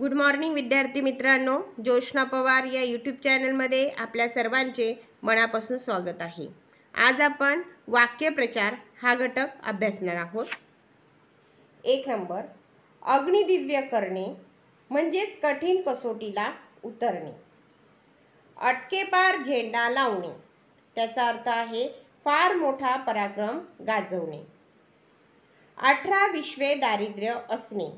good morning विद्यार्थी मित्रांनो ज्योत्ना पवार या यूट्यूब चॅनलमध्ये आपल्या सर्वांचे मनापासून स्वागत आहे आज आपण वाक्यप्रचार हा घटक अभ्यासणार आहोत एक नंबर अग्निदिव्य करणे म्हणजेच कठीण कसोटीला उतरणे अटकेपार झेंडा लावणे त्याचा अर्थ आहे फार मोठा पराक्रम गाजवणे अठरा विश्वे दारिद्र्य असणे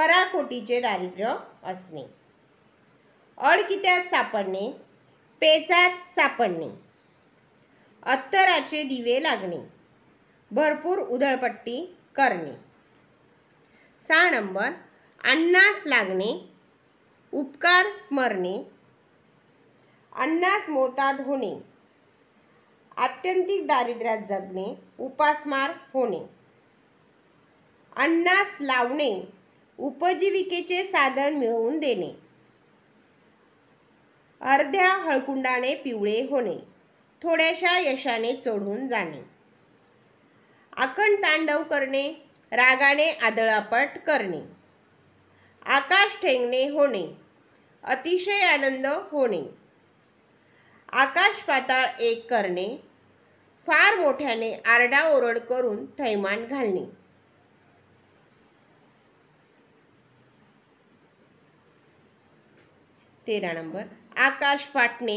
पराकोटीचे दारिद्र्य असणे अळकित्यात सापडणे पेचात सापडणे अत्तराचे दिवे लागणे भरपूर उधळपट्टी करणे सहा नंबर अन्नास लागणे उपकार स्मरणे अन्नास मोताद होणे आत्यंतिक दारिद्र्यात जगणे उपासमार होणे अन्नास लावणे उपजीविकेचे साधन मिळवून देणे अर्ध्या हळकुंडाने पिवळे होणे थोड्याशा यशाने चढून जाणे आखण तांडव करणे रागाने आदळापट करणे आकाश ठेंगणे होणे अतिशय आनंद होणे आकाश पाताळ एक करणे फार मोठ्याने आरडाओरड करून थैमान घालणे तेरा नंबर आकाश फाटणे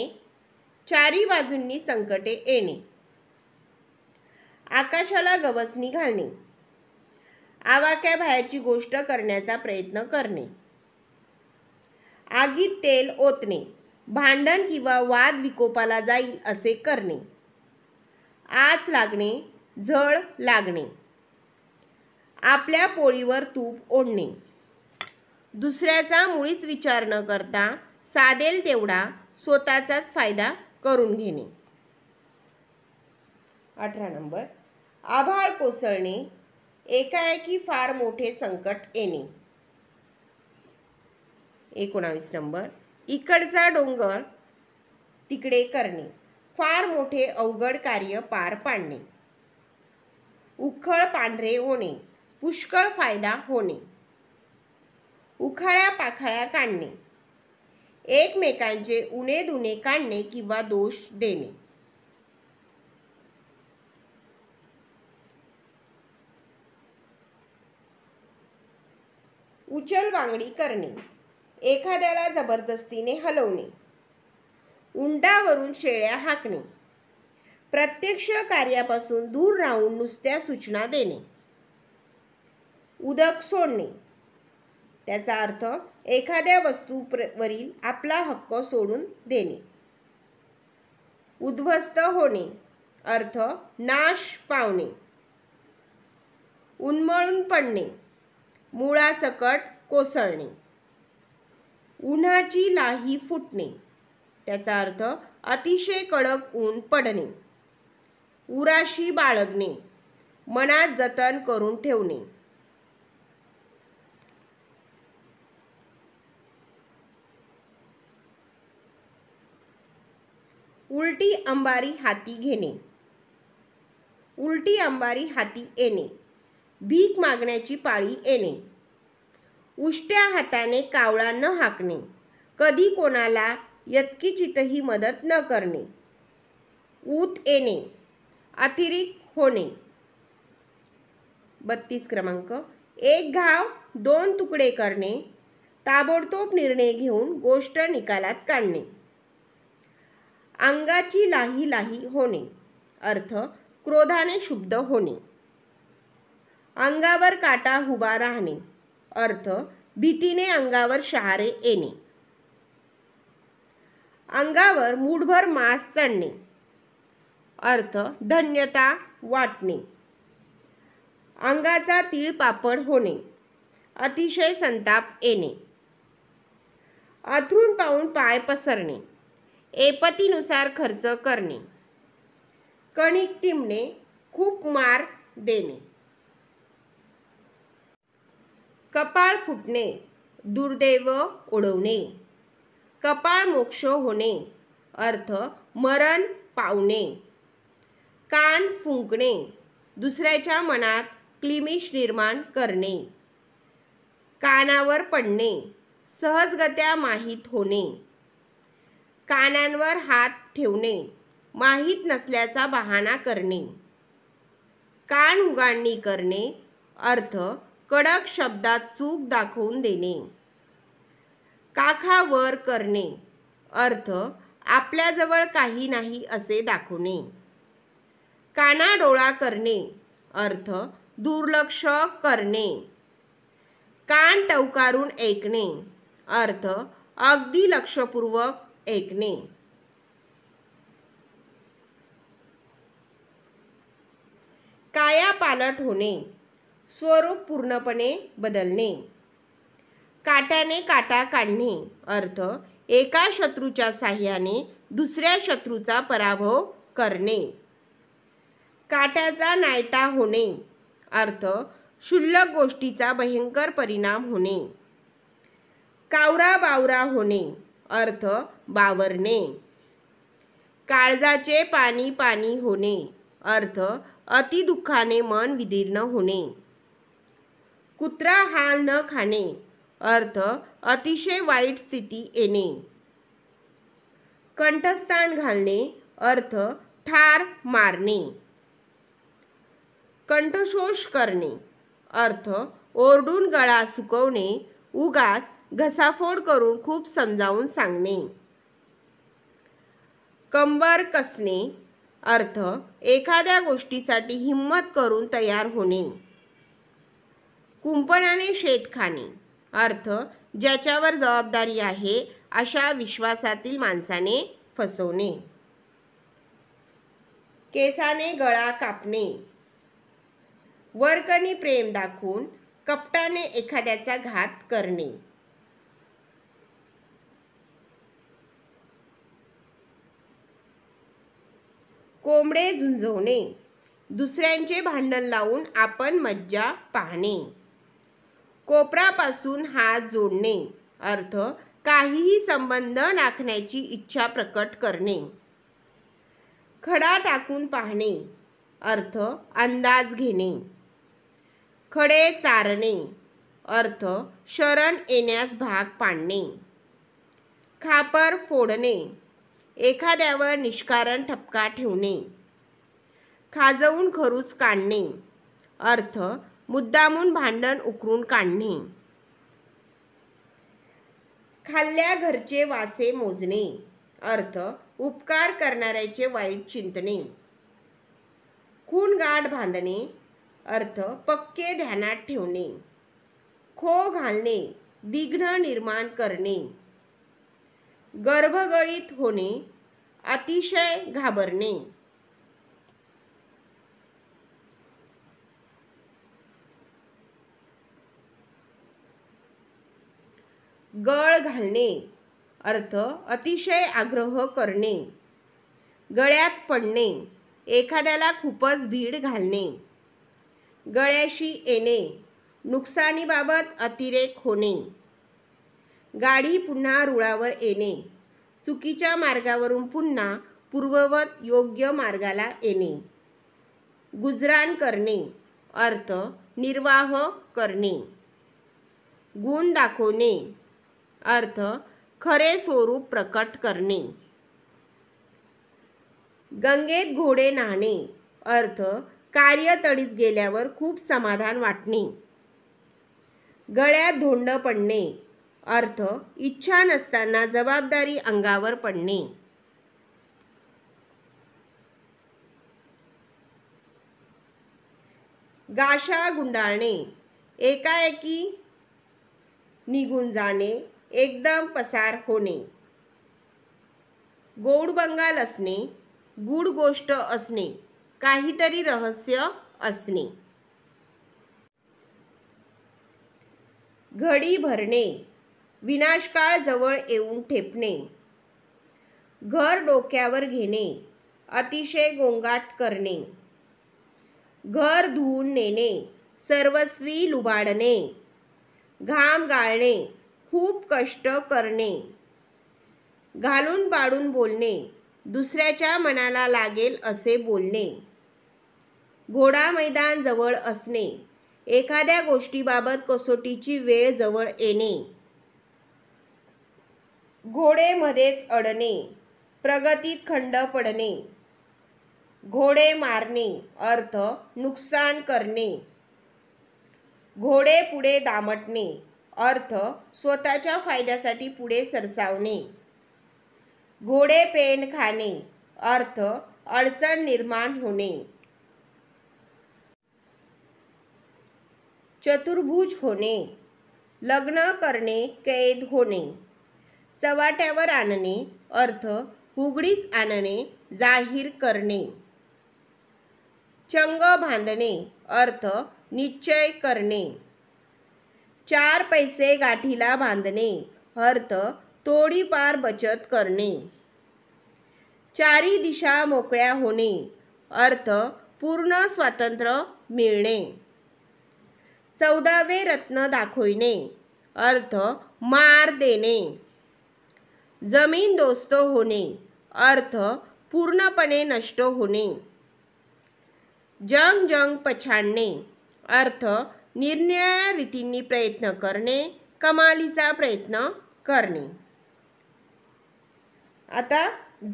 चारी बाजूंनी संकटे येणे आकाशाला गवसणी घालणे भायाची गोष्ट करण्याचा प्रयत्न करणे आगीत तेल ओतणे भांडण किंवा वाद विकोपाला जाईल असे करणे आच लागणे झळ लागणे आपल्या पोळीवर तूप ओढणे दुसऱ्याचा मुळीच विचार न करता साधेल तेवढा स्वतःचाच फायदा करून घेणे अठरा नंबर आभाळ कोसळणे एकाएकी फार मोठे संकट येणे एकोणावीस नंबर इकडचा डोंगर तिकडे करणे फार मोठे अवघड कार्य पार पाडणे उखळ पांढरे होणे पुष्कळ फायदा होणे उखाळ्या पाखाळ्या काढणे एकमेकांचे उणे दुणे काढणे किंवा दोष देणे उचल वांगडी करणे एखाद्याला जबरदस्तीने हलवणे उंडावरून शेळ्या हाकणे प्रत्यक्ष कार्यापासून दूर राहून नुसत्या सूचना देणे उदक सोडणे त्याचा अर्थ एखाद्या वरील आपला हक्क सोडून देणे उद्ध्वस्त होणे अर्थ नाश पावणे उन्मळून पडणे मुळासकट कोसळणे उन्हाची लाही फुटणे त्याचा अर्थ अतिशय कडक ऊन पडणे उराशी बाळगणे मनात जतन करून ठेवणे उलटी अंबारी हाती घेणे उलटी अंबारी हाती येणे भीक मागण्याची पाळी येणे उष्ट्या हाताने कावळा न हाकणे कधी कोणाला यत्किचितही मदत न करणे ऊत येणे अतिरिक्त होणे बत्तीस क्रमांक एक घाव दोन तुकडे करणे ताबडतोब निर्णय घेऊन गोष्ट निकालात काढणे अंगाची लाही लाही होणे अर्थ क्रोधाने शुद्ध होणे अंगावर काटा हुबा राहणे अर्थ भीतीने अंगावर शहारे येणे अंगावर मूडभर मास चढणे अर्थ धन्यता वाटणे अंगाचा तीळ पापड होणे अतिशय संताप येणे अथरून पाहून पाय पसरणे एपतीनुसार खर्च करणे कणिक तिमने खूप मार देणे कपाळ फुटणे दुर्दैव ओढवणे कपाळ मोक्ष होणे अर्थ मरण पावणे कान फुंकणे दुसऱ्याच्या मनात क्लिमिश निर्माण करणे कानावर पडणे सहजगत्या माहीत होणे कानांवर हात ठेवणे माहीत नसल्याचा बहाणा करणे कान उगाडणी करणे अर्थ कडक शब्दात चूक दाखवून देणे काखावर करणे अर्थ आपल्याजवळ काही नाही असे दाखवणे कानाडोळा करणे अर्थ दुर्लक्ष करणे कान टवकारून ऐकणे अर्थ अगदी लक्षपूर्वक काया कायापालट होणे स्वरूप पूर्णपणे बदलणे काट्याने काटा काढणे अर्थ एका शत्रूच्या साह्याने दुसऱ्या शत्रूचा पराभव करणे काट्याचा नायटा होणे अर्थ क्षुल्लक गोष्टीचा भयंकर परिणाम होणे कावरा बावरा होणे अर्थ बावरणे काळजाचे पाणी पाणी होणे अर्थ अतिदुःखाने मन विदीर्ण होणे कुत्रा हाल न खाणे अर्थ अतिशय वाईट स्थिती येणे कंठस्थान घालणे अर्थ ठार मारणे कंठशोष करणे अर्थ ओरडून गळा सुकवणे उगास घसाफोड करून खूप समजावून सांगणे कंबर कसणे अर्थ एखाद्या गोष्टीसाठी हिम्मत करून तयार होणे कुंपणाने शेत खाणे अर्थ ज्याच्यावर जबाबदारी आहे अशा विश्वासातील माणसाने फसवणे केसाने गळा कापणे वर्कनी प्रेम दाखवून कपटाने एखाद्याचा घात करणे कोंबडे झुंजवणे दुसऱ्यांचे भांडण लावून आपण मज्जा पाहणे कोपरापासून हात जोडणे अर्थ काहीही संबंध नाखण्याची इच्छा प्रकट करणे खडा टाकून पाहणे अर्थ अंदाज घेणे खडे चारणे अर्थ शरण येण्यास भाग पाडणे खापर फोडणे एखाद्यावर निष्कारण ठपका ठेवणे खाजवून खरूच काढणे अर्थ मुद्दामून भांडण उकरून काढणे खाल्ल्या घरचे वासे मोजणे अर्थ उपकार करणाऱ्याचे वाईट चिंतणे खून गाठ बांधणे अर्थ पक्के ध्यानात ठेवणे खो घालणे विघ्न निर्माण करणे गर्भगळीत होणे अतिशय घाबरणे गळ घालणे अर्थ अतिशय आग्रह करणे गळ्यात पडणे एखाद्याला खूपच भीड घालणे गळ्याशी येणे नुकसानीबाबत अतिरेक होणे गाडी पुन्हा रुळावर येणे चुकीच्या मार्गावरून पुन्हा पूर्ववत योग्य मार्गाला येणे गुजराण करणे अर्थ निर्वाह करणे गुण दाखवणे अर्थ खरे स्वरूप प्रकट करणे गंगेत घोडे नाहणे अर्थ कार्य तडीस गेल्यावर खूप समाधान वाटणे गळ्यात धोंड पडणे अर्थ इच्छा नसताना जबाबदारी अंगावर पडणे गाशा गुंडाळणे एकाएकी निघून जाणे एकदम पसार होणे गोड बंगाल असणे गुड गोष्ट असणे काहीतरी रहस्य असणे घडी भरणे विनाशकाळ जवळ येऊन ठेपणे घर डोक्यावर घेणे अतिशय गोंगाट करणे घर धुवून नेणे सर्वस्वी लुबाडणे घाम गाळणे खूप कष्ट करणे घालून बाडून बोलणे दुसऱ्याच्या मनाला लागेल असे बोलणे घोडा मैदान जवळ असणे एखाद्या गोष्टीबाबत कसोटीची वेळ जवळ येणे घोडेमध्येच अडणे प्रगतीत खंड पडणे घोडे मारणे अर्थ नुकसान करणे घोडे पुढे दामटणे अर्थ स्वतःच्या फायद्यासाठी पुढे सरसावणे घोडे पेंड खाणे अर्थ अडचण निर्माण होणे चतुर्भुज होणे लग्न करणे कैद होणे चवाट्यावर आणणे अर्थ हुगडीस आणणे जाहीर करणे चंग बांधणे अर्थ निश्चय करणे चार पैसे गाठीला बांधणे अर्थ थोडीफार बचत करणे चारी दिशा मोकळ्या होणे अर्थ पूर्ण स्वातंत्र्य मिळणे चौदावे रत्न दाखविणे अर्थ मार देणे जमीन दोस्त होणे अर्थ पूर्णपणे नष्ट होणे जंग जंग पछाडणे अर्थ निर्णय रीतींनी प्रयत्न करणे कमालीचा प्रयत्न करणे आता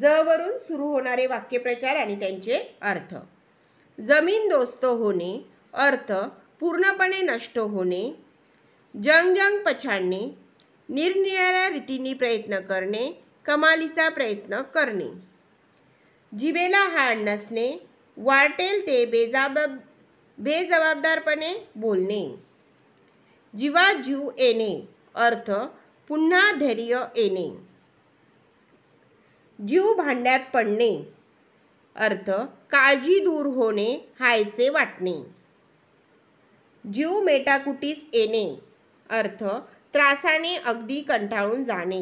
ज वरून सुरू होणारे वाक्यप्रचार आणि त्यांचे अर्थ जमीन दोस्त होणे अर्थ पूर्णपणे नष्ट होणे जंग पछाडणे निरनिराळ्या रीतीने प्रयत्न करणे कमालीचा प्रयत्न करणे जिभेला हाड नसणे वाटेल ते बेजाबाब बेजबाबदारपणे बोलणे जीवा जीव येणे अर्थ पुन्हा धैर्य येणे जीव भांड्यात पडणे अर्थ काळजी दूर होणे हायसे वाटणे जीव मेटाकुटीस येणे अर्थ त्रासाने अगदी कंटाळून जाणे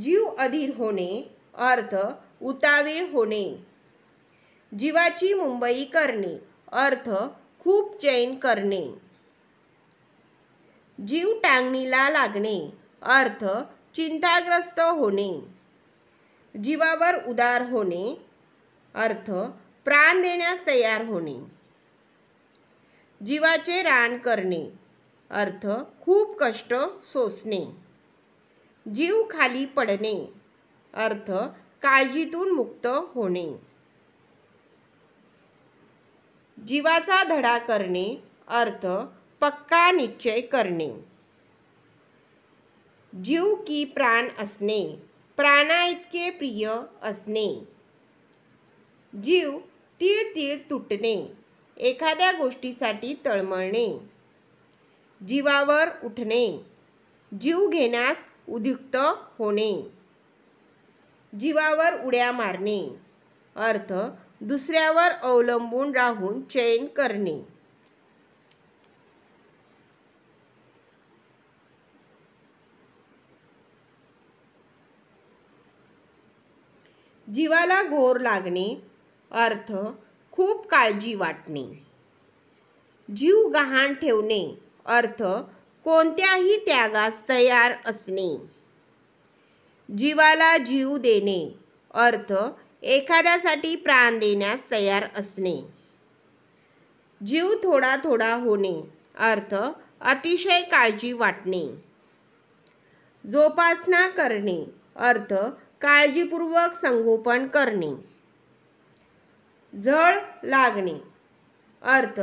जीव अधीर होणे अर्थ उतावीळ होणे जीवाची मुंबई करणे अर्थ खूप चैन करणे जीव टांगणीला लागणे अर्थ चिंताग्रस्त होणे जीवावर उदार होणे अर्थ प्राण देण्यास तयार होणे जीवाचे रान करणे अर्थ खूप कष्ट सोसणे जीव खाली पडणे अर्थ काळजीतून मुक्त होणे जीवाचा धडा करणे अर्थ पक्का निश्चय करणे जीव की प्राण असणे इतके प्रिय असणे जीव तीळ तीळ तुटणे एखाद्या गोष्टीसाठी तळमळणे जीवावर उठणे जीव घेण्यास उद्युक्त होणे जीवावर उड्या मारणे अर्थ दुसऱ्यावर अवलंबून राहून चैन करणे जीवाला घोर लागणे अर्थ खूप काळजी वाटणे जीव गहाण ठेवणे अर्थ कोणत्याही त्यागास तयार असणे जीवाला जीव देणे अर्थ एखाद्यासाठी प्राण देण्यास तयार असणे जीव थोडा थोडा होणे अर्थ अतिशय काळजी वाटणे जोपासना करणे अर्थ काळजीपूर्वक संगोपन करणे झळ लागणे अर्थ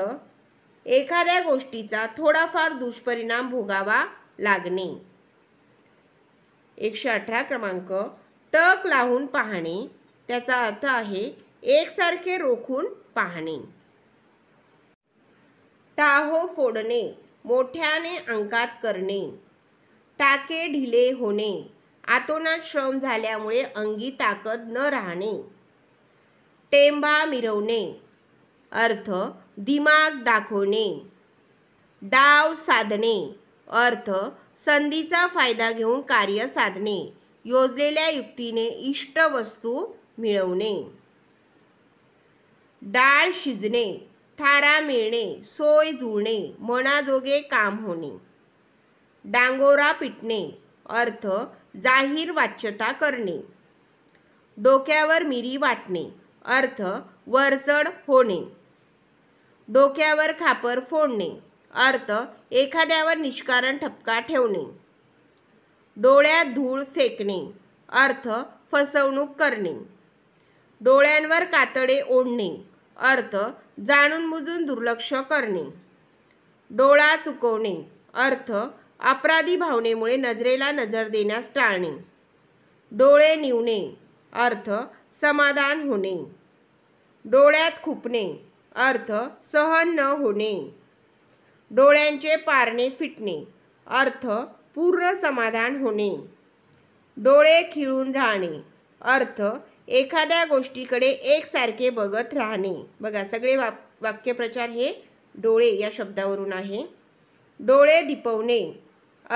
एखाद्या गोष्टीचा थोडाफार दुष्परिणाम भोगावा लागणे एकशे अठरा क्रमांक टक लावून पाहणे त्याचा अर्थ आहे एकसारखे रोखून पाहणे टाहो फोडणे मोठ्याने अंकात करणे टाके ढिले होणे आतोनात श्रम झाल्यामुळे अंगी ताकद न राहणे टेंबा मिरवणे अर्थ दिमाग दाखवणे डाव साधणे अर्थ संधीचा फायदा घेऊन कार्य साधणे योजलेल्या युक्तीने इष्ट वस्तू मिळवणे डाळ शिजणे थारा मिळणे सोय जुळणे मनाजोगे काम होणे डांगोरा पिटणे अर्थ जाहीर वाच्यता करणे डोक्यावर मिरी वाटणे अर्थ वरचढ होणे डोक्यावर खापर फोडणे अर्थ एखाद्यावर निष्कारण ठपका ठेवणे डोळ्यात धूळ फेकणे अर्थ फसवणूक करणे डोळ्यांवर कातडे ओढणे अर्थ जाणून बुजून दुर्लक्ष करणे डोळा चुकवणे अर्थ अपराधी भावनेमुळे नजरेला नजर देण्यास टाळणे डोळे निवणे अर्थ समाधान होणे डोळ्यात खुपणे अर्थ सहन न होणे डोळ्यांचे पारणे फिटणे अर्थ पूर्ण समाधान होणे डोळे खिळून राहणे अर्थ एखाद्या गोष्टीकडे एकसारखे बघत राहणे बघा सगळे वा वाक्यप्रचार हे डोळे या शब्दावरून आहे डोळे दिपवणे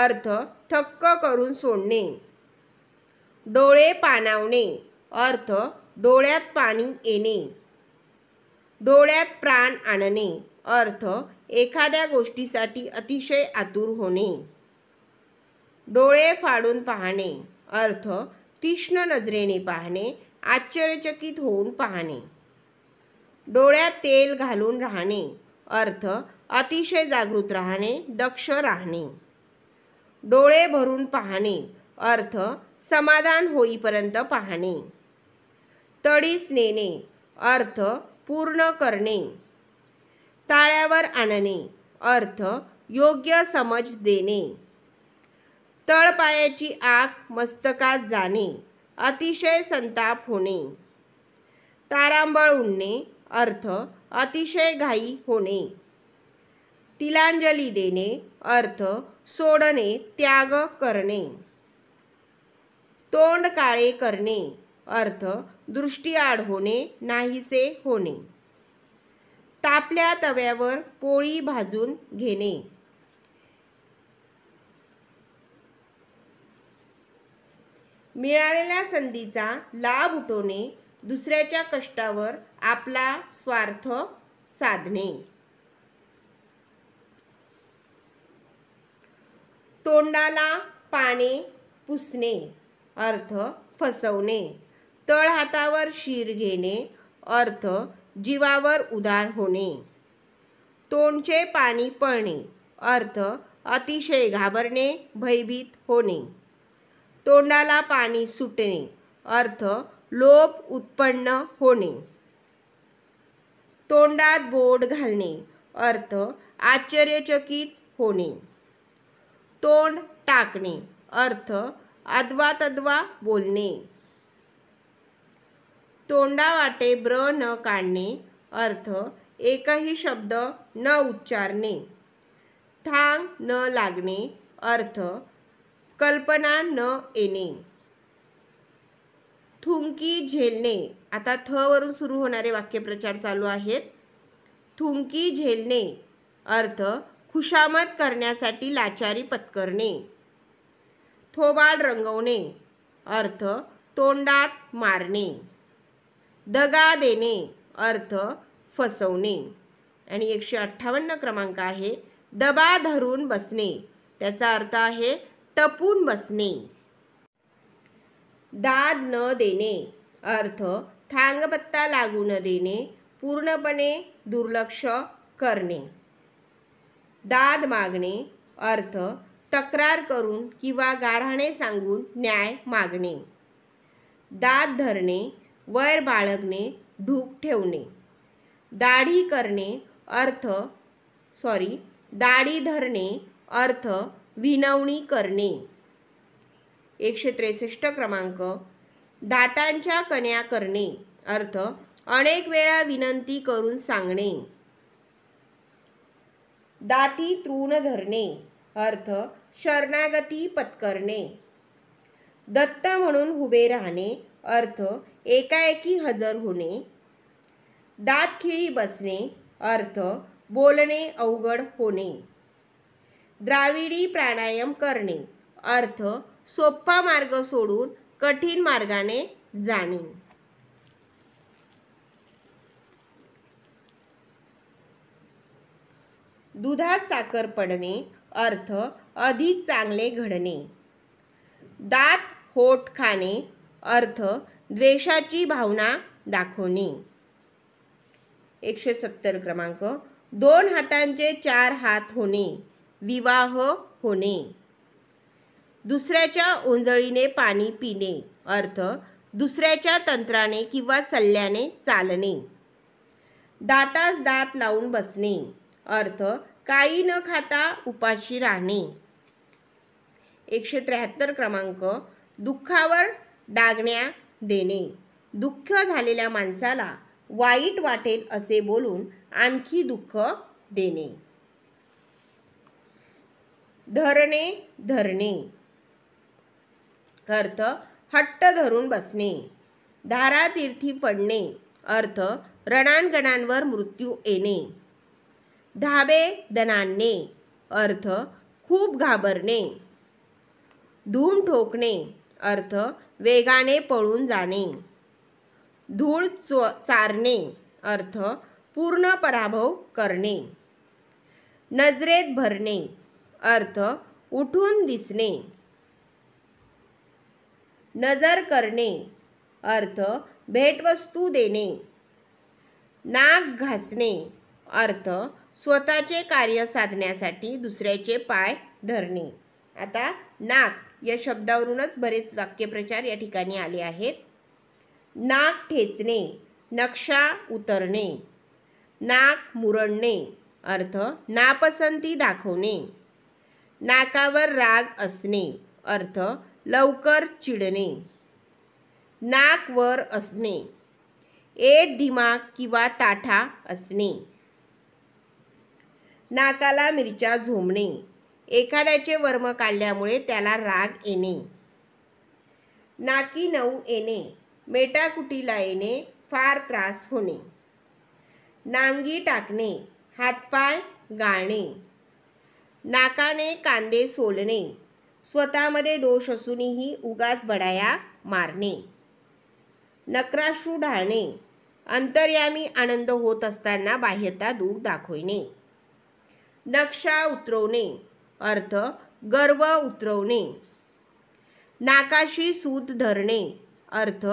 अर्थ थक्क करून सोडणे डोळे पानावणे अर्थ डोळ्यात पाणी येणे डोळ्यात प्राण आणणे अर्थ एखाद्या गोष्टीसाठी अतिशय आतुर होणे डोळे फाडून पाहणे अर्थ तीक्ष्ण नजरेने पाहणे आश्चर्यचकित होऊन पाहणे डोळ्यात तेल घालून राहणे अर्थ अतिशय जागृत राहणे दक्ष राहणे डोळे भरून पाहणे अर्थ समाधान होईपर्यंत पाहणे तडीस नेणे अर्थ पूर्ण करणे ताळ्यावर आणणे अर्थ योग्य समज देणे तळपायाची आग मस्तकात जाणे अतिशय संताप होणे तारांबळ उडणे अर्थ अतिशय घाई होणे तिलांजली देणे अर्थ सोडणे त्याग करणे तोंड काळे करणे अर्थ दृष्टीआड होणे नाहीसे होणे तापल्या तव्यावर पोळी भाजून घेणे मिळालेल्या संधीचा लाभ उठवणे दुसऱ्याच्या कष्टावर आपला स्वार्थ साधणे तोंडाला पाने पुसणे अर्थ फसवणे तळ हातावर शीर घेणे अर्थ जीवावर उदार होणे तोंडचे पाणी पळणे अर्थ अतिशय घाबरणे भयभीत होणे तोंडाला पाणी सुटणे अर्थ लोभ उत्पन्न होणे तोंडात बोट घालणे अर्थ आश्चर्यचकित होणे तोंड टाकणे अर्थ अद्वा तद्वा बोलणे तोंडावाटे ब्र न काढणे अर्थ एकही शब्द न उच्चारणे थांग न लागणे अर्थ कल्पना न येणे थुंकी झेलणे आता थ वरून सुरू होणारे वाक्यप्रचार चालू आहेत थुंकी झेलणे अर्थ खुशामत करण्यासाठी लाचारी पत्करणे थोबाड रंगवणे अर्थ तोंडात मारणे दगा देणे अर्थ फसवणे आणि एकशे अठ्ठावन्न क्रमांक आहे दबा धरून बसणे त्याचा अर्थ आहे टपून बसणे दाद न देणे अर्थ थांगपत्ता लागू न देणे पूर्णपणे दुर्लक्ष करणे दाद मागणे अर्थ तक्रार करून किंवा गारहाणे सांगून न्याय मागणे दाद धरणे वैर बाळगणे ढूक ठेवणे दाढी करणे अर्थ सॉरी दाढी धरणे अर्थ विनवणी करणे एकशे त्रेसष्ट क्रमांक दातांच्या कण्या करणे अर्थ अनेक वेळा विनंती करून सांगणे दाती तृण धरणे अर्थ शरणागती पत्करणे दत्त म्हणून उभे राहणे अर्थ एकाएकी हजर होणे दात खिळी बसणे अर्थ बोलणे अवघड होणे द्राविडी प्राणायाम करणे अर्थ सोप्पा मार्ग सोडून कठीण मार्गाने जाणे दुधात साखर पडणे अर्थ अधिक चांगले घडणे दात होठ खाणे अर्थ द्वेषाची भावना दाखवणे एकशे सत्तर क्रमांक दोन हातांचे चार हात होणे विवाह होणे दुसऱ्याच्या ओंजळीने पाणी पिणे अर्थ दुसऱ्याच्या तंत्राने किंवा सल्ल्याने चालणे दातास दात लावून बसणे अर्थ काही न खाता उपाशी राहणे एकशे त्र्याहत्तर क्रमांक दुःखावर डागण्या देणे दुःख झालेल्या माणसाला वाईट वाटेल असे बोलून आणखी दुःख देणे धरणे धरणे अर्थ हट्ट धरून बसणे धारातीर्थी पडणे अर्थ रणांगणांवर मृत्यू येणे धाबे दणांने अर्थ खूप घाबरणे धूम ठोकणे अर्थ वेगाने पळून जाणे धूळ चो चारणे अर्थ पूर्ण पराभव करणे नजरेत भरणे अर्थ उठून दिसणे नजर करणे अर्थ भेटवस्तू देणे नाक घासणे अर्थ स्वतःचे कार्य साधण्यासाठी दुसऱ्याचे पाय धरणे आता नाक या शब्दावरूनच बरेच वाक्यप्रचार या ठिकाणी आले आहेत नाक ठेचणे नक्षा उतरणे नाक मुरडणे अर्थ नापसंती दाखवणे नाकावर राग असणे अर्थ लवकर चिडणे नाक वर असणे एट दिमाग किंवा ताठा असणे नाकाला मिरच्या झोमणे एखाद्याचे वर्म काढल्यामुळे त्याला राग येणे नाकी नऊ येणे मेटाकुटीला येणे फार त्रास होणे नांगी टाकणे हातपाय गाळणे नाकाने कांदे सोलणे स्वतःमध्ये दोष असूनही उगाच बडाया मारणे नकराशू ढाळणे अंतर्यामी आनंद होत असताना बाह्यता दूर दाखविणे नक्षा उतरवणे अर्थ गर्व उतरवणे नाकाशी सूत धरणे अर्थ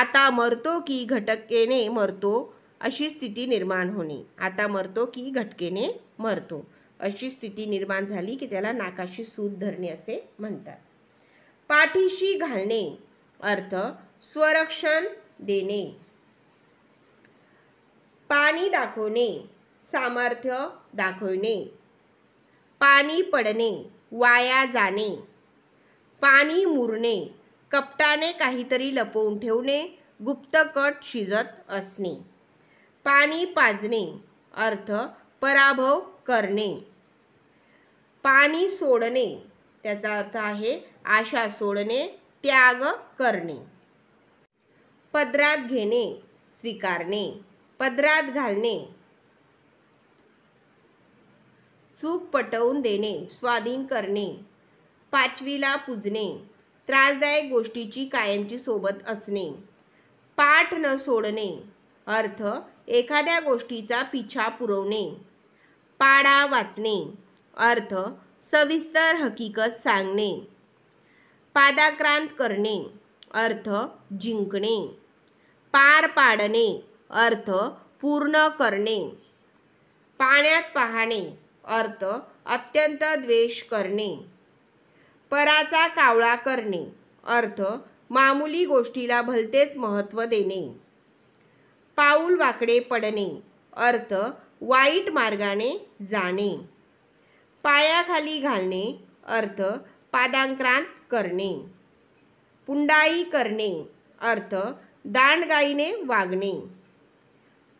आता मरतो की घटकेने मरतो अशी स्थिती निर्माण होणे आता मरतो की घटकेने मरतो अशी स्थिती निर्माण झाली की त्याला नाकाशी सूत धरणे असे म्हणतात पाठीशी घालणे अर्थ स्वरक्षण देणे पाणी दाखवणे सामर्थ्य दाखवणे पाणी पडणे वाया जाणे पाणी मुरणे कपटाने काहीतरी लपवून ठेवणे गुप्तकट शिजत असणे पाणी पाजणे अर्थ पराभव करणे पाणी सोडणे त्याचा अर्थ आहे आशा सोडणे त्याग करणे पदरात घेणे स्वीकारणे पदरात घालणे चूक पटवून देणे स्वाधीन करणे पाचवीला पुजणे त्रासदायक गोष्टीची कायमची सोबत असणे पाठ न सोडणे अर्थ एखाद्या गोष्टीचा पिछा पुरवणे पाडा वाचणे अर्थ सविस्तर हकीकत सांगणे पादाक्रांत करणे अर्थ जिंकणे पार पाडणे अर्थ पूर्ण करणे पाण्यात पाहणे अर्थ अत्यंत द्वेष करणे पराचा कावळा करणे अर्थ मामुली गोष्टीला भलतेच महत्त्व देणे पाऊल वाकडे पडणे अर्थ वाईट मार्गाने जाणे पायाखाली घालणे अर्थ पादांक्रांत करणे पुंडाई करणे अर्थ दांडगाईने वागणे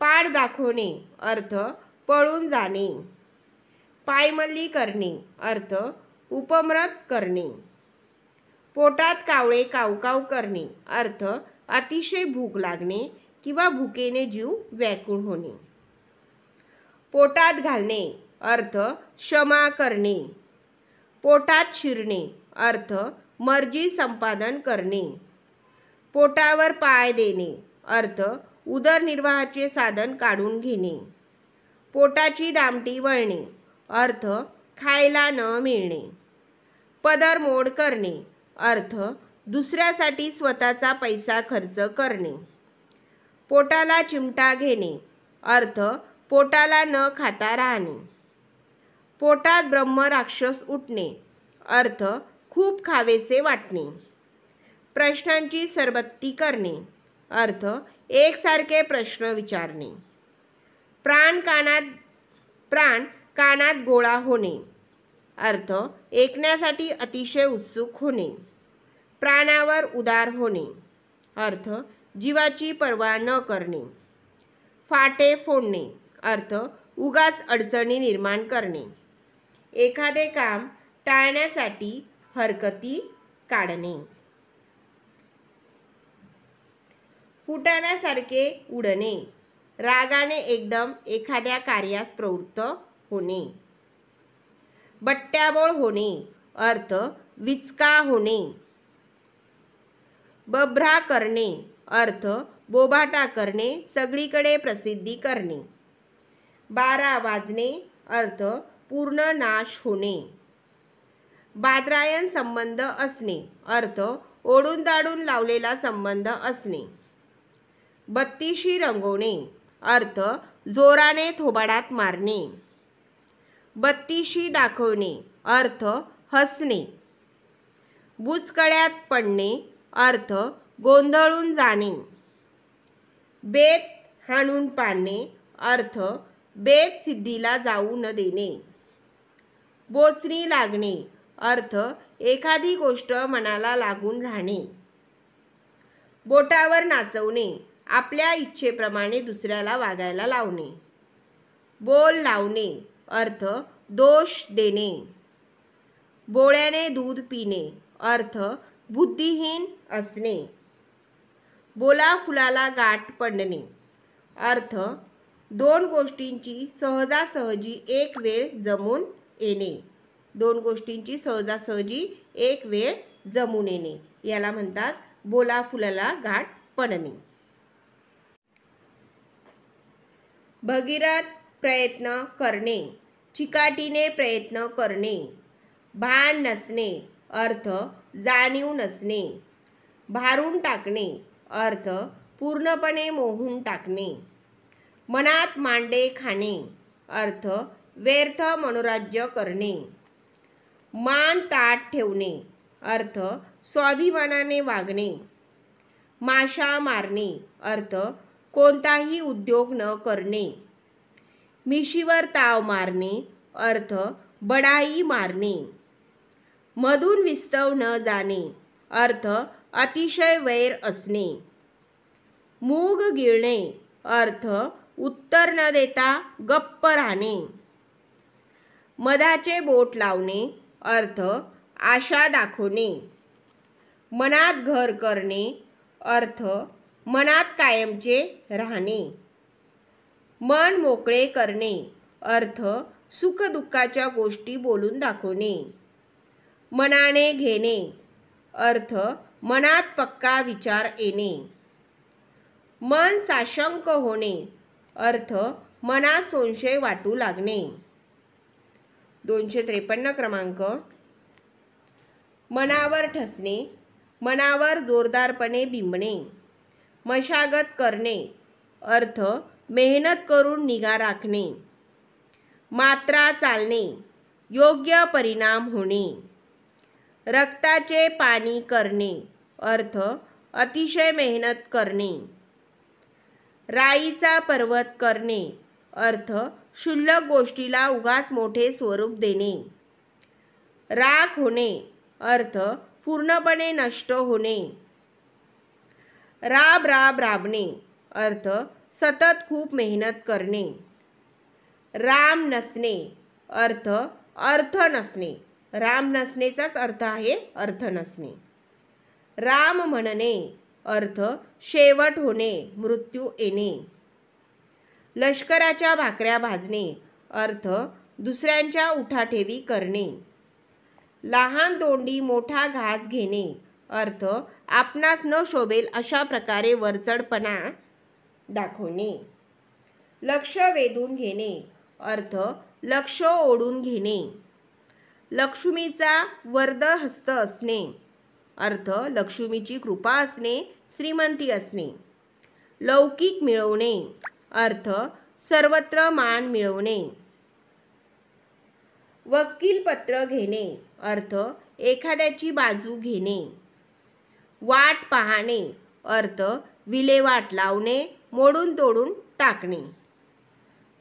पाड दाखवणे अर्थ पळून जाणे पायमल्ली करणे अर्थ उपम्रत करणे पोटात कावळे कावकाव करणे अर्थ अतिशय भूक लागणे किंवा भुकेने जीव व्याकुळ होणे पोटात घालणे अर्थ क्षमा करणे पोटात शिरणे अर्थ मर्जी संपादन करणे पोटावर पाय देणे अर्थ उदरनिर्वाहाचे साधन काढून घेणे पोटाची दामटी वळणे अर्थ खायला न मिळणे पदर मोड करणे अर्थ दुसऱ्यासाठी स्वतःचा पैसा खर्च करणे पोटाला चिमटा घेणे अर्थ पोटाला न खाता राहणे पोटात ब्रह्मराक्षस उठणे अर्थ खूप खावेसे वाटणे प्रश्नांची सरबत्ती करणे अर्थ एकसारखे प्रश्न विचारणे प्राण कानात प्राण कानात गोळा होणे अर्थ ऐकण्यासाठी अतिशय उत्सुक होणे प्राणावर उदार होणे अर्थ जीवाची पर्वा न करणे फाटे फोडणे अर्थ उगाच अडचणी निर्माण करणे एखादे काम टाळण्यासाठी हरकती काढणे फुटाण्यासारखे उडणे रागाने एकदम एखाद्या कार्यास प्रवृत्त होणे बट्ट्याबोळ होणे अर्थ विचका होणे बभ्रा करणे अर्थ बोबाटा करणे सगळीकडे प्रसिद्धी करणे बारा वाजणे अर्थ पूर्ण नाश होणे बादरायन संबंध असणे अर्थ ओढून दाडून लावलेला संबंध असणे बत्तीशी रंगवणे अर्थ जोराने थोबाडात मारणे बत्तीशी दाखवणे अर्थ हसणे बुचकळ्यात पडणे अर्थ गोंधळून जाणे बेत हाणून पाडणे अर्थ बेत सिद्धीला जाऊ न देणे बोचणी लागणे अर्थ एखादी गोष्ट मनाला लागून राहणे बोटावर नाचवणे आपल्या इच्छेप्रमाणे दुसऱ्याला वागायला लावणे बोल लावणे अर्थ दोष देणे बोळ्याने दूध पिणे अर्थ बुद्धिहीन असणे बोला फुलाला गाठ पडणे अर्थ दोन गोष्टींची सहजासहजी एक वेळ जमून येणे दोन गोष्टींची सहजासहजी एक वेळ जमून येणे याला म्हणतात बोला फुलाला गाठ पडणे भगीरथ प्रयत्न करणे चिकाटीने प्रयत्न करणे भान नसणे अर्थ जाणीव नसणे भारून टाकणे अर्थ पूर्णपणे मोहून टाकणे मनात मांडे खाणे अर्थ व्यर्थ मनोराज्य करणे मान ताट ठेवणे अर्थ स्वाभिमानाने वागणे माशा मारणे अर्थ कोणताही उद्योग न करणे मिशीवर ताव मारणे अर्थ बडाई मारणे मधून विस्तव न जाणे अर्थ अतिशय वैर असणे मूग गिळणे अर्थ उत्तर न देता गप्प राहणे मधाचे बोट लावणे अर्थ आशा दाखवणे मनात घर करणे अर्थ मनात कायमचे राहणे मन मोकळे करणे अर्थ सुखदुःखाच्या गोष्टी बोलून दाखवणे मनाने घेणे अर्थ मनात पक्का विचार येणे मन साशंक होणे अर्थ मनात संशय वाटू लागणे दोनशे त्रेपन्न क्रमांक मनावर ठसणे मनावर जोरदारपणे बिंबणे मशागत करणे अर्थ मेहनत करून निगा राखणे मात्रा चालणे योग्य परिणाम होणे रक्ताचे पाणी करणे अर्थ अतिशय मेहनत करणे राईचा पर्वत करणे अर्थ क्षुल्लक गोष्टीला उगाच मोठे स्वरूप देणे राख होणे अर्थ पूर्णपणे नष्ट होणे राब राब राबणे अर्थ सतत खूप मेहनत करणे राम नसणे अर्थ अर्थ नसणे राम नसणेचाच अर्थ आहे अर्थ नसणे राम म्हणणे अर्थ शेवट होणे मृत्यू येणे लष्कराच्या भाकऱ्या भाजणे अर्थ दुसऱ्यांच्या उठाठेवी करणे लहान तोंडी मोठा घास घेणे अर्थ आपणास न शोभेल अशा प्रकारे वरचढपणा दाखवणे लक्ष वेधून घेणे अर्थ लक्ष ओढून घेणे लक्ष्मीचा वर्द हस्त असणे अर्थ लक्ष्मीची कृपा असणे श्रीमंती असणे लौकिक मिळवणे अर्थ सर्वत्र मान मिळवणे वकीलपत्र घेणे अर्थ एखाद्याची बाजू घेणे वाट पाहणे अर्थ विलेवाट लावणे मोडून तोडून टाकणे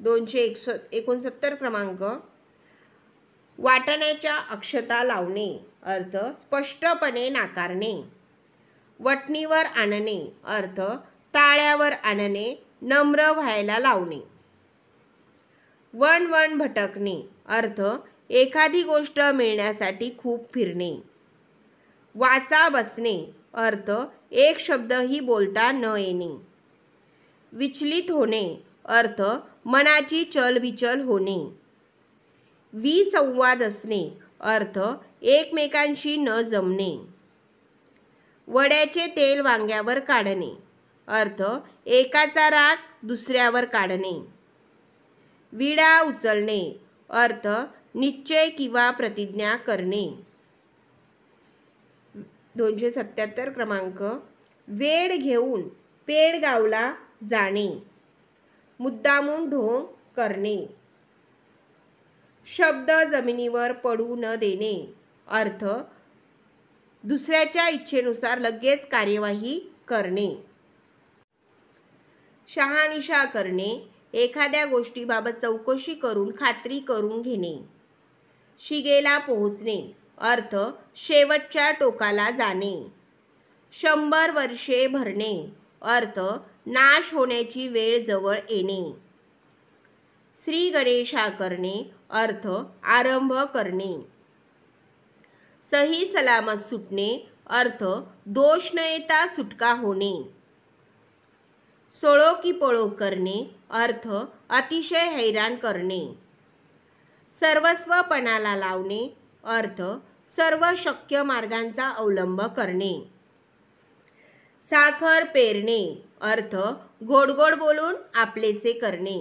दोनशे एकस एकोणसत्तर क्रमांक वाटण्याच्या अक्षता लावणे अर्थ स्पष्टपणे नाकारणे वटणीवर आणणे अर्थ ताळ्यावर आणणे नम्र व्हायला लावणे वन वन भटकणे अर्थ एखादी गोष्ट मिळण्यासाठी खूप फिरणे वाचा बसणे अर्थ एक शब्दही बोलता न येणे विचलित होणे अर्थ मनाची चलविचल होणे विसंवाद असणे अर्थ एकमेकांशी न जमणे वड्याचे तेल वांग्यावर काढणे अर्थ एकाचा राग दुसऱ्यावर काढणे विडा उचलणे अर्थ निश्चय किंवा प्रतिज्ञा करणे दोनशे सत्याहत्तर क्रमांक वेळ घेऊन पेड गावला जाणे मुद्दामून ढोंग करणे शब्द जमिनीवर पडू न देणे अर्थ दुसऱ्याच्या इच्छेनुसार लगेच कार्यवाही करणे शहानिशा करणे एखाद्या गोष्टीबाबत चौकशी करून खात्री करून घेणे शिगेला पोहोचणे अर्थ शेवटच्या टोकाला जाणे शंभर वर्षे भरणे अर्थ नाश होण्याची वेळ जवळ येणे श्री गणेशा करणे अर्थ आरंभ करणे सही सलामत सुटणे अर्थ दोष न येता सुटका होणे सोळो की पळो करणे अर्थ अतिशय हैराण करणे सर्वस्वपणाला लावणे अर्थ सर्व शक्य मार्गांचा अवलंब करणे साखर पेरणे अर्थ गोडगोड बोलून आपलेसे करणे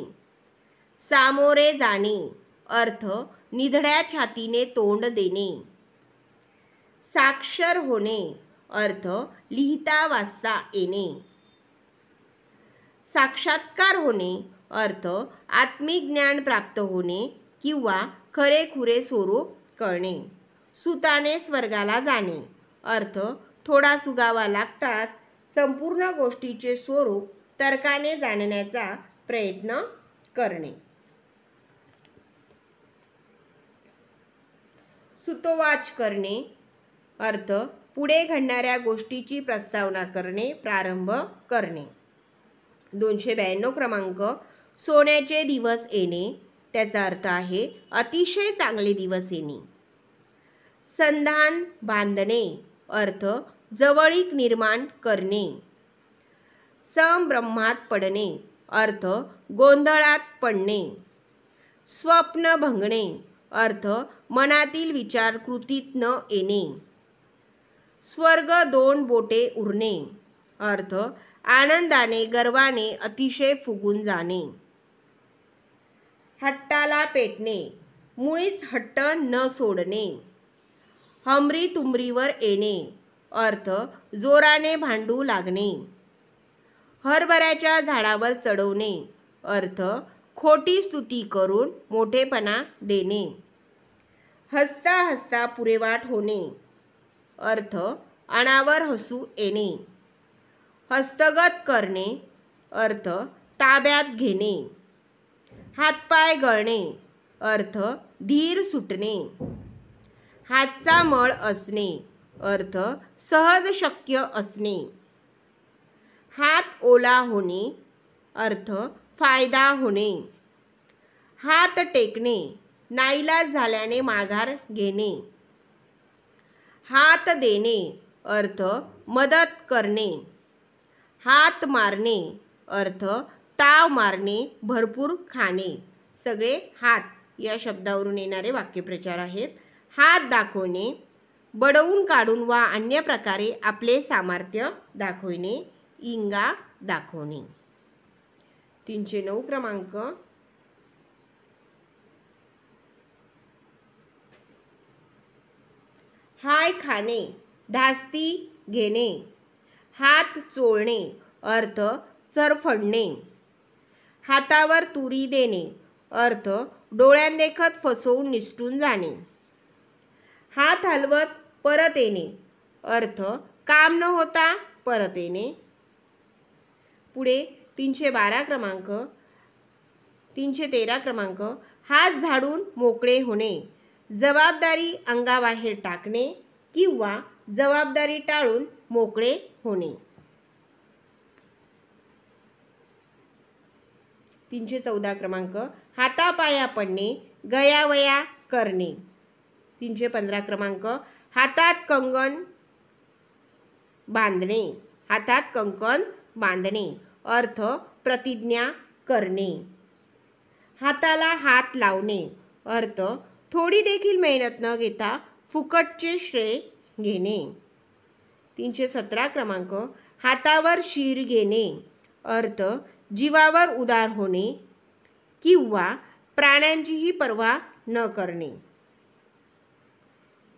सामोरे जाणे अर्थ निधड्या छातीने तोंड देणे साक्षर होणे अर्थ लिहिता वाचता येणे साक्षात्कार होणे अर्थ आत्मिक ज्ञान प्राप्त होणे किंवा खरेखुरे स्वरूप कळणे सुताने स्वर्गाला जाणे अर्थ थोडा सुगावा लागताच संपूर्ण गोष्टीचे स्वरूप तर्काने जाणण्याचा प्रयत्न करणे सुतोवाच करणे अर्थ पुढे घडणाऱ्या गोष्टीची प्रस्तावना करणे प्रारंभ करणे दोनशे ब्याण्णव क्रमांक सोन्याचे दिवस येणे त्याचा अर्थ आहे अतिशय चांगले दिवस येणे संधान बांधणे अर्थ जवळीक निर्माण करणे संभ्रमात पडणे अर्थ गोंधळात पडणे स्वप्न भंगणे अर्थ मनातील विचार कृतीत न येणे स्वर्ग दोन बोटे उरणे अर्थ आनंदाने गर्वाने अतिशय फुगून जाणे हट्टाला पेटणे मुळीच हट्ट न सोडणे हमरी तुमरीवर येणे अर्थ जोराने भांडू लागणे हरभऱ्याच्या झाडावर चढवणे अर्थ खोटी स्तुती करून मोठेपणा देणे हसता हसता पुरेवाट होणे अर्थ अणावर हसू येणे हस्तगत करणे अर्थ ताब्यात घेणे हातपाय गळणे अर्थ धीर सुटणे हातचा मळ असणे अर्थ सहज शक्य असणे हात ओला होणे अर्थ फायदा होणे हात टेकणे नाईलाज झाल्याने माघार घेणे हात देणे अर्थ मदत करणे हात मारणे अर्थ ताव मारणे भरपूर खाणे सगळे हात या शब्दावरून येणारे वाक्यप्रचार आहेत हात दाखवणे बडवून काढून वा अन्य प्रकारे आपले सामर्थ्य दाखविणे इंगा दाखवणे तीनशे नऊ क्रमांक हाय खाणे धास्ती घेणे हात चोळणे अर्थ चरफडणे हातावर तुरी देणे अर्थ डोळ्यांदेखत फसवून निष्ठून जाणे हात हलवत परत येणे अर्थ काम न होता परत येणे पुढे तीनशे बारा क्रमांक तीनशे तेरा क्रमांक हात झाडून मोकळे होणे जबाबदारी अंगाबाहेर टाकणे किंवा जबाबदारी टाळून मोकळे होणे तीनशे चौदा क्रमांक हातापाया पडणे गयावया करणे तीनशे पंधरा क्रमांक हातात कंगन बांधणे हातात कंकण बांधणे अर्थ प्रतिज्ञा करणे हाताला हात लावणे अर्थ थोडी देखील मेहनत न घेता फुकटचे श्रेय घेणे तीनशे सतरा क्रमांक हातावर शीर घेणे अर्थ जीवावर उदार होणे किंवा प्राण्यांचीही पर्वा न करणे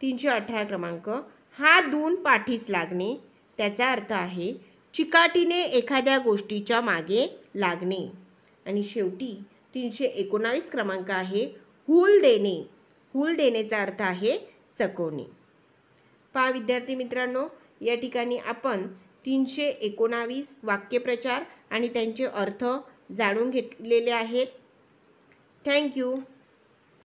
तीनशे अठरा क्रमांक हा दोन पाठीस लागणे त्याचा अर्थ आहे चिकाटीने एखाद्या गोष्टीच्या मागे लागणे आणि शेवटी तीनशे एकोणावीस क्रमांक आहे हूल देणे हूल देण्याचा अर्थ आहे चकवणे पहा विद्यार्थी मित्रांनो या ठिकाणी आपण तीनशे एकोणावीस वाक्यप्रचार आणि त्यांचे अर्थ जाणून घेतलेले आहेत थँक्यू